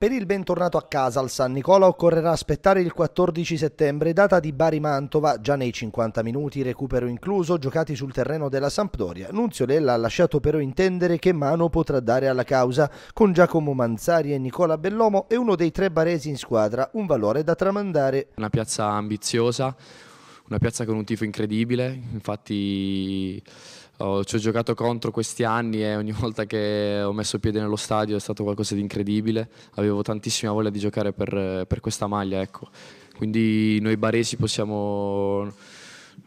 Per il bentornato a casa al San Nicola occorrerà aspettare il 14 settembre, data di Bari-Mantova, già nei 50 minuti, recupero incluso, giocati sul terreno della Sampdoria. Nunzio Lella ha lasciato però intendere che mano potrà dare alla causa, con Giacomo Manzari e Nicola Bellomo e uno dei tre baresi in squadra, un valore da tramandare. Una piazza ambiziosa, una piazza con un tifo incredibile, infatti oh, ci ho giocato contro questi anni e ogni volta che ho messo piede nello stadio è stato qualcosa di incredibile, avevo tantissima voglia di giocare per, per questa maglia, ecco. quindi noi baresi possiamo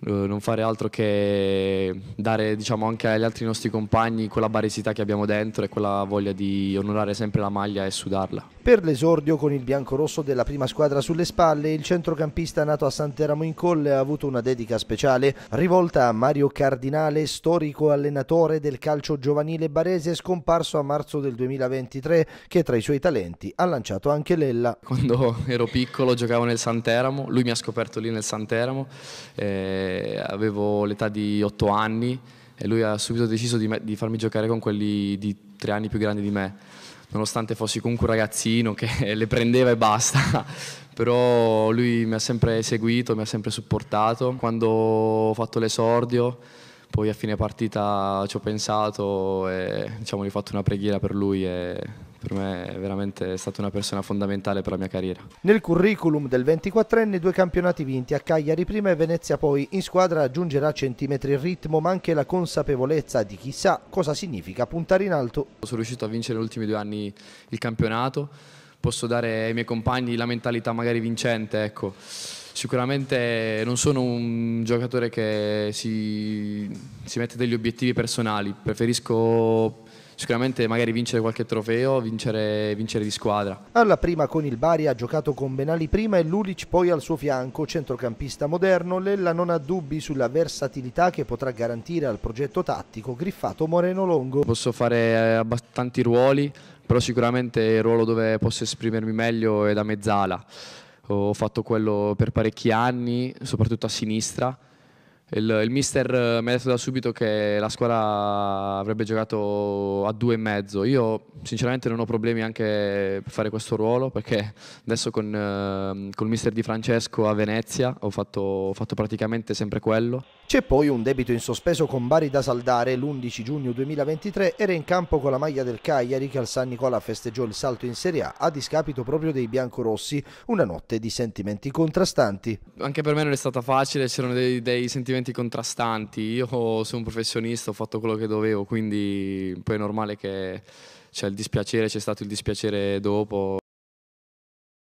eh, non fare altro che dare diciamo, anche agli altri nostri compagni quella baresità che abbiamo dentro e quella voglia di onorare sempre la maglia e sudarla. Per l'esordio con il biancorosso della prima squadra sulle spalle, il centrocampista nato a Santeramo in Colle ha avuto una dedica speciale rivolta a Mario Cardinale, storico allenatore del calcio giovanile barese scomparso a marzo del 2023 che tra i suoi talenti ha lanciato anche Lella. Quando ero piccolo giocavo nel Santeramo, lui mi ha scoperto lì nel Santeramo. Eh avevo l'età di 8 anni e lui ha subito deciso di, me, di, farmi giocare con quelli di 3 anni più grandi di me, nonostante fossi comunque un ragazzino che le prendeva e basta. Però lui mi ha sempre seguito, mi ha sempre supportato. Quando ho fatto l'esordio, poi a fine partita ci ho pensato e diciamo, gli ho fatto una preghiera per lui e per me è veramente stata una persona fondamentale per la mia carriera. Nel curriculum del 24enne due campionati vinti a Cagliari prima e Venezia poi, in squadra aggiungerà a centimetri il ritmo ma anche la consapevolezza di chissà cosa significa puntare in alto. Sono riuscito a vincere negli ultimi due anni il campionato, posso dare ai miei compagni la mentalità magari vincente, ecco. Sicuramente non sono un giocatore che si, si mette degli obiettivi personali, preferisco sicuramente magari vincere qualche trofeo, vincere, vincere di squadra. Alla prima con il Bari ha giocato con Benali prima e Lulic poi al suo fianco, centrocampista moderno, Lella non ha dubbi sulla versatilità che potrà garantire al progetto tattico griffato Moreno Longo. Posso fare eh, abbastanza ruoli, però sicuramente il ruolo dove posso esprimermi meglio è da mezzala. Ho fatto quello per parecchi anni, soprattutto a sinistra, il, il mister eh, mi ha detto da subito che la squadra avrebbe giocato a due e mezzo. Io sinceramente non ho problemi anche per fare questo ruolo perché adesso con, eh, con il mister Di Francesco a Venezia ho fatto, ho fatto praticamente sempre quello. C'è poi un debito in sospeso con Bari da saldare. L'11 giugno 2023 era in campo con la maglia del Cagliari che al San Nicola festeggiò il salto in Serie A a discapito proprio dei biancorossi. Una notte di sentimenti contrastanti. Anche per me non è stata facile, c'erano dei, dei sentimenti sentimenti contrastanti. Io sono un professionista, ho fatto quello che dovevo, quindi poi è normale che c'è il dispiacere, c'è stato il dispiacere dopo.